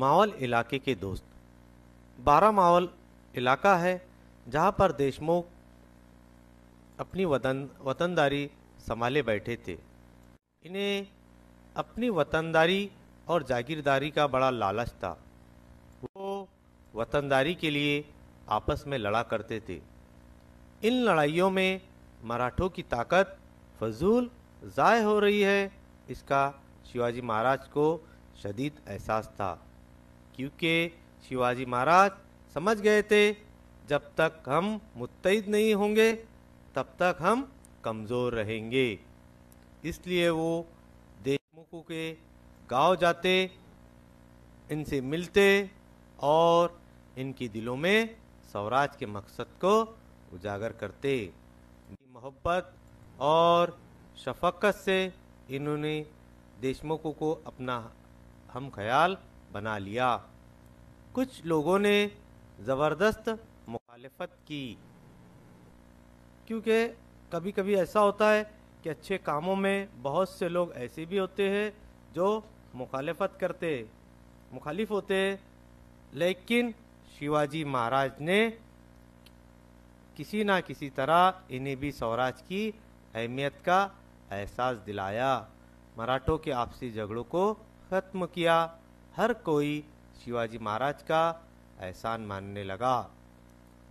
मावल इलाके के दोस्त बारह मावल इलाका है जहाँ पर देशमुख अपनी वतन वतनदारी संभाले बैठे थे इन्हें अपनी वतनदारी और जागीरदारी का बड़ा लालच था वो वतनदारी के लिए आपस में लड़ा करते थे इन लड़ाइयों में मराठों की ताकत फजूल ज़ाय हो रही है इसका शिवाजी महाराज को शदीद एहसास था क्योंकि शिवाजी महाराज समझ गए थे जब तक हम मुतद नहीं होंगे तब तक हम कमज़ोर रहेंगे इसलिए वो देशमुखों के गांव जाते इनसे मिलते और इनकी दिलों में स्वराज के मकसद को उजागर करते मोहब्बत और शफकत से इन्होंने देशमुखों को अपना हम ख्याल बना लिया कुछ लोगों ने ज़बरदस्त मुखालफत की क्योंकि कभी कभी ऐसा होता है कि अच्छे कामों में बहुत से लोग ऐसे भी होते हैं जो मुखालफत करते मुखालिफ होते लेकिन शिवाजी महाराज ने किसी ना किसी तरह इन्हें भी स्वराज की अहमियत का एहसास दिलाया मराठों के आपसी झगड़ों को ख़त्म किया हर कोई शिवाजी महाराज का एहसान मानने लगा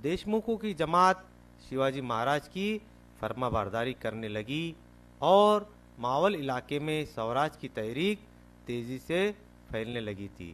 देशमुखों की जमात शिवाजी महाराज की फर्मा बरदारी करने लगी और मावल इलाके में स्वराज की तहरीक तेजी से फैलने लगी थी